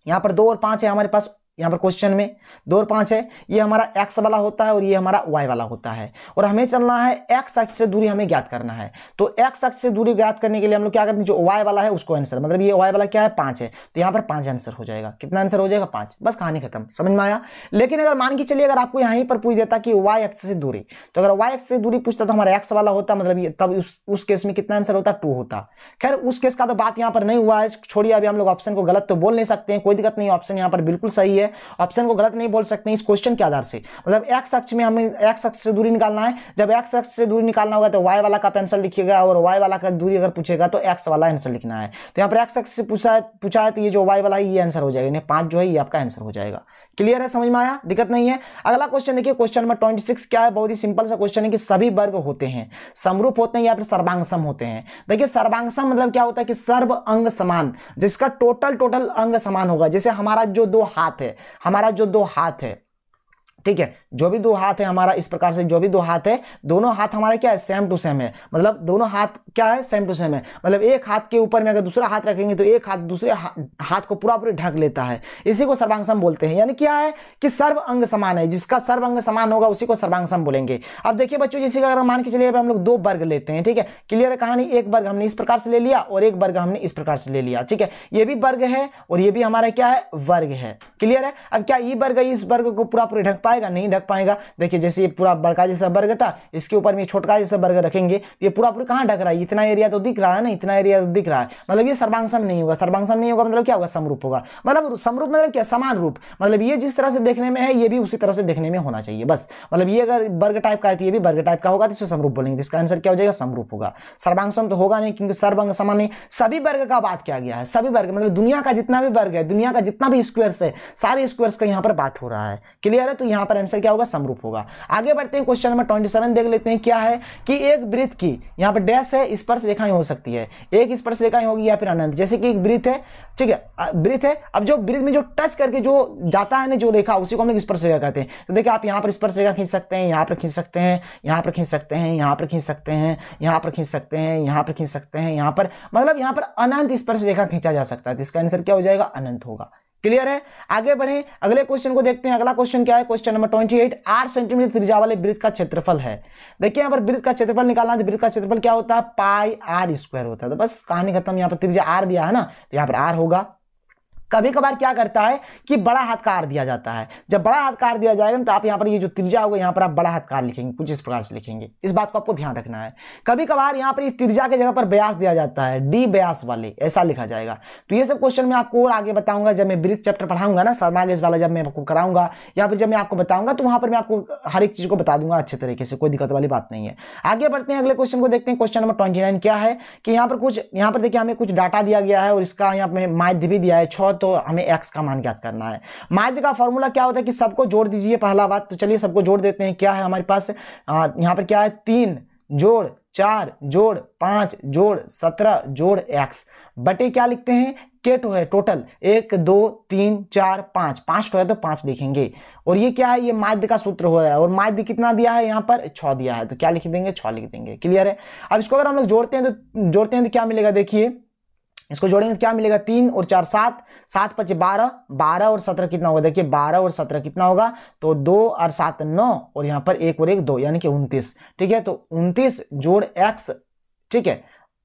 Speaker 1: यहाँ पर दो और पाँच है हमारे पास यहाँ पर क्वेश्चन में दो और पाँच है ये हमारा एक्स वाला होता है और ये हमारा वाई वाला होता है और हमें चलना है एक्स अक्ष से दूरी हमें ज्ञात करना है तो एक्स अक्ष से दूरी ज्ञात करने के लिए हम लोग क्या करते हैं जो वाई वाला है उसको आंसर मतलब ये वाई वाला क्या है पाँच है तो यहाँ पर पाँच आंसर हो जाएगा कितना आंसर हो जाएगा पाँच बस कहानी खत्म समझ में आया लेकिन अगर मान के चलिए अगर आपको यहीं पर पूछ देता कि वाई अक्ष से दूरी तो अगर वाई अक्ष से दूरी पूछता तो हमारा एक्स वाला होता मतलब ये तब उस उस केस में कितना आंसर होता टू होता खैर उस केस का तो बात यहाँ पर नहीं हुआ है छोड़िए अभी हम लोग ऑप्शन को गलत तो बोल नहीं सकते हैं कोई दिक्कत नहीं ऑप्शन यहाँ पर बिल्कुल सही है है ऑप्शन को गलत नहीं बोल सकते इस क्वेश्चन के आधार से मतलब एक्स अक्ष में हमें एक्स अक्ष से दूरी निकालना है जब एक्स अक्ष से दूरी निकालना होगा तो वाई वाला का आंसर लिखिएगा और वाई वाला का दूरी अगर पूछेगा तो एक्स वाला आंसर लिखना है तो यहाँ पर एक्स अक्ष से पूछा पूछा है तो ये जो वाई वाला है ये आंसर हो जाएगा यानी पाँच जो है ये आपका आंसर हो जाएगा क्लियर है समझ में आया दिक्कत नहीं है अगला क्वेश्चन देखिए क्वेश्चन नंबर ट्वेंटी सिक्स क्या है बहुत ही सिंपल सा क्वेश्चन है कि सभी वर्ग होते हैं समरूप होते हैं या फिर सर्वांगसम होते हैं देखिए सर्वांगसम मतलब क्या होता है कि सर्व अंग समान जिसका टोटल टोटल अंग समान होगा जैसे हमारा जो दो हाथ है हमारा जो दो हाथ है ठीक है जो भी दो हाथ है हमारा इस प्रकार से जो भी दो हाथ है दोनों हाथ हमारा क्या है सेम टू सेम है मतलब दोनों हाथ क्या है सेम टू सेम है मतलब एक हाथ के ऊपर में अगर दूसरा हाथ रखेंगे तो एक हाथ दूसरे हा, हाथ को पूरा पूरी ढक लेता है इसी को सर्वांगसम बोलते हैं यानी क्या है कि सर्व अंग समान है जिसका सर्व अंग समान होगा उसी को सर्वांगसम बोलेंगे अब देखिए बच्चों जैसे अगर मान के चलिए हम लोग दो वर्ग लेते हैं ठीक है क्लियर है कहानी एक वर्ग हमने इस प्रकार से ले लिया और एक वर्ग हमने इस प्रकार से ले लिया ठीक है ये भी वर्ग है और ये भी हमारा क्या है वर्ग है क्लियर है अब क्या ये वर्ग इस वर्ग को पूरा पूरी ढक पाए पाएगा नहीं ढक पाएगा देखिए जैसे ये पूरा बड़का जैसा वर्ग था इसके ऊपर में छोटका जैसा वर्ग रखेंगे तो ये पूरा पूरा कहाँ ढक रहा है इतना एरिया तो दिख रहा है ना इतना एरिया तो दिख रहा है मतलब ये सर्वांगसम नहीं होगा सर्वांगसम नहीं होगा मतलब क्या होगा समरूप होगा मतलब समरूप मतलब क्या समान रूप मतलब ये जिस तरह से देखने में है ये भी उसी तरह से देखने में होना चाहिए बस मतलब ये अगर वर्ग टाइप का है तो ये भी वर्ग टाइप का होगा तो इसे समरूप बोलेंगे तो इसका आंसर क्या हो जाएगा समरूप होगा सर्वांगसम तो होगा नहीं क्योंकि सर्वांग समान नहीं सभी वर्ग का बात किया गया है सभी वर्ग मतलब दुनिया का जितना भी वर्ग है दुनिया का जितना भी स्क्वेयर्स है सारे स्क्वेयर्स का यहाँ पर बात हो रहा है क्लियर है तो यहाँ यहां पर आंसर क्या होगा समरूप होगा आगे बढ़ते हैं क्वेश्चन नंबर ट्वेंटी सेवन देख लेते हैं क्या है कि एक वृत्त की यहां पर डैश है स्पर्श रेखाएं हो सकती है एक स्पर्श रेखाएं होगी या फिर अनंत जैसे कि एक वृत्त है ठीक है वृत्त है अब जो वृत्त में जो टच करके जो जाता है ना जो रेखा उसी को हम लोग स्पर्श रेखा कहते हैं तो देखिए आप यहां पर स्पर्श रेखा खींच सकते हैं यहां पर खींच सकते हैं यहां पर खींच सकते हैं यहां पर खींच सकते हैं यहां पर खींच सकते हैं यहां पर खींच सकते हैं यहां पर मतलब यहां पर अनंत स्पर्श रेखा खींचा जा सकता है तो इसका आंसर क्या हो जाएगा अनंत होगा क्लियर है आगे बढ़े अगले क्वेश्चन को देखते हैं अगला क्वेश्चन क्या है क्वेश्चन नंबर ट्वेंटी एट आठ सेंटीमीटर त्रिजा वाले वृत्त का क्षेत्रफल है देखिए यहाँ पर वृत्त का क्षेत्रफल निकालना तो वृत्त का क्षेत्रफल क्या होता है पाई आर स्क्वायर होता है तो बस कहानी खत्म यहाँ पर त्रिजा आर दिया है ना तो यहाँ पर आर होगा कभी कभार क्या करता है कि बड़ा हाथ का आर दिया जाता है जब बड़ा हाथ का आर दिया जाएगा तो आप यहाँ पर ये जो तिरजा होगा यहाँ पर आप बड़ा हाथ का आर लिखेंगे कुछ इस प्रकार से लिखेंगे इस बात को आपको ध्यान रखना है कभी कभार यहाँ पर ये त्रिजा जगह पर ब्यास दिया जाता है डी ब्यास वाले ऐसा लिखा जाएगा तो ये सब क्वेश्चन मैं आपको और आगे बताऊंगा जब मैं ब्रिज चैप्टर पढ़ाऊंगा ना शर्मागेश वाला जब मैं आपको कराऊंगा या फिर जब मैं आपको बताऊंगा तो वहाँ पर मैं आपको हर एक चीज़ को बता दूंगा अच्छे तरीके से कोई दिक्कत वाली बात नहीं है आगे बढ़ते हैं अगले क्वेश्चन को देखते हैं क्वेश्चन नंबर ट्वेंटी क्या है कि यहाँ पर कुछ यहाँ पर देखिए हमें कुछ डाटा दिया गया है और इसका यहाँ पर माध्य भी दिया है छः तो हमें एक्स का मान ज्ञात करना है माध्य का फॉर्मूला क्या होता है कि सबको जोड़ दीजिए पहला बात तो चलिए सबको जोड़ देते हैं क्या है हमारे पास यहाँ पर क्या है तीन जोड़ चार जोड़ पाँच जोड़ सत्रह जोड़ एक्स बटे क्या लिखते हैं के टो है टोटल एक दो तीन चार पाँच पाँच टो तो है तो पाँच लिखेंगे और ये क्या है ये माध्य का सूत्र हो रहा है और माध्य कितना दिया है यहाँ पर छः दिया है तो क्या लिख देंगे छः लिख देंगे क्लियर है अब इसको अगर हम लोग जोड़ते हैं तो जोड़ते हैं तो क्या मिलेगा देखिए इसको जोड़ेंगे तो क्या मिलेगा तीन और चार सात सात पच बारह बारह और सत्रह कितना होगा देखिए बारह और सत्रह कितना होगा तो दो और सात नौ और यहाँ पर एक और एक दो यानी कि उनतीस ठीक है तो उनतीस जोड़ एक्स ठीक है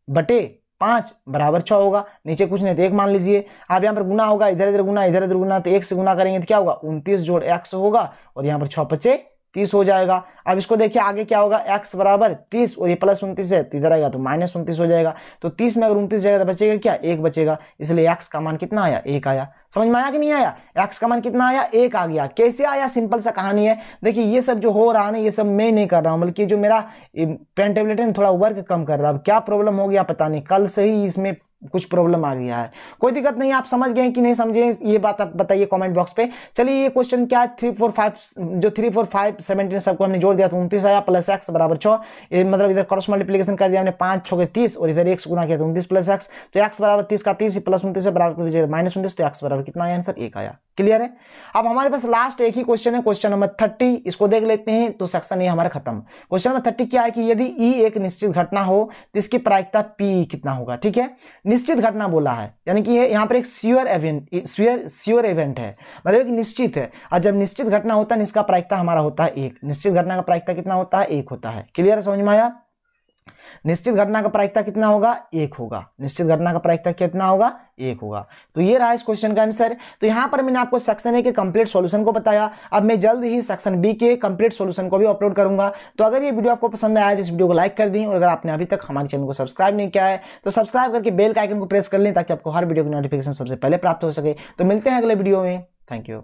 Speaker 1: बटे पांच बराबर छ होगा नीचे कुछ नहीं तो एक मान लीजिए आप यहाँ पर गुना होगा इधर इधर गुना इधर इधर गुना तो एक से गुना करेंगे तो क्या होगा उनतीस जोड़ एक्स होगा और यहाँ पर छः पचे तीस हो जाएगा अब इसको देखिए आगे क्या होगा एक्स बराबर तीस और ये प्लस उनतीस है तो इधर आएगा तो माइनस उनतीस हो जाएगा तो तीस में अगर उनतीस जाएगा तो बचेगा क्या एक बचेगा इसलिए एक्स का मान कितना आया एक आया समझ में आया कि नहीं आया एक्स का मान कितना आया एक आ गया कैसे आया सिंपल सा कहानी है देखिए ये सब जो हो रहा है ना ये सब मैं नहीं कर रहा हूँ बल्कि जो मेरा पेन टेबलेट है थोड़ा वर्क कम कर रहा है अब क्या प्रॉब्लम हो गया पता नहीं कल से ही इसमें कुछ प्रॉब्लम आ गया है कोई दिक्कत नहीं आप समझ गए कि नहीं समझे ये बात आप बताइए कमेंट बॉक्स पे चलिए ये क्वेश्चन क्या है थ्री फोर फाइव जो थ्री फोर फाइव सेवेंटीन सबको हमने जोड़ दिया तो उनतीस आया प्लस एक्स बराबर छः मतलब इधर क्रॉस मल्टीप्लीकेशन कर दिया हमने पाँच छो के तीस और इधर एक्स गुना किया तो उनतीस प्लस एक्स तो एक्स बराबर तीस का तीस प्लस उन्तीस से बराबर कर दीजिए माइनस उन्तीस तो एक्स बराबर कितना आया आंसर एक आया क्लियर है अब हमारे पास लास्ट एक ही क्वेश्चन है क्वेश्चन नंबर थर्टी इसको देख लेते हैं तो सेक्शन ये हमारा खत्म क्वेश्चन नंबर थर्टी क्या है कि यदि ई e एक निश्चित घटना हो तो इसकी प्रायिकता पी कितना होगा ठीक है निश्चित घटना बोला है यानी कि यहाँ पर एक sure event sure sure event है मतलब एक निश्चित है और जब निश्चित घटना होता है इसका प्रायिकता हमारा होता है एक निश्चित घटना का प्रायिकता कितना होता है एक होता है क्लियर समझ में आया निश्चित घटना का प्रायिकता कितना होगा एक होगा निश्चित घटना का प्रायिकता कितना होगा एक होगा तो ये रहा इस क्वेश्चन का आंसर तो यहां पर मैंने आपको सेक्शन ए के कंप्लीट सॉल्यूशन को बताया अब मैं जल्द ही सेक्शन बी के कंप्लीट सॉल्यूशन को भी अपलोड करूंगा तो अगर ये वीडियो आपको पसंद आया तो इस वीडियो को लाइक कर दें और अगर आपने अभी तक हमारे चैनल को सब्सक्राइब नहीं किया है तो सब्सक्राइब करके बेल का आइकन को प्रेस कर लें ताकि आपको हर वीडियो की नोटिफिकेशन सबसे पहले प्राप्त हो सके तो मिलते हैं अगले वीडियो में थैंक यू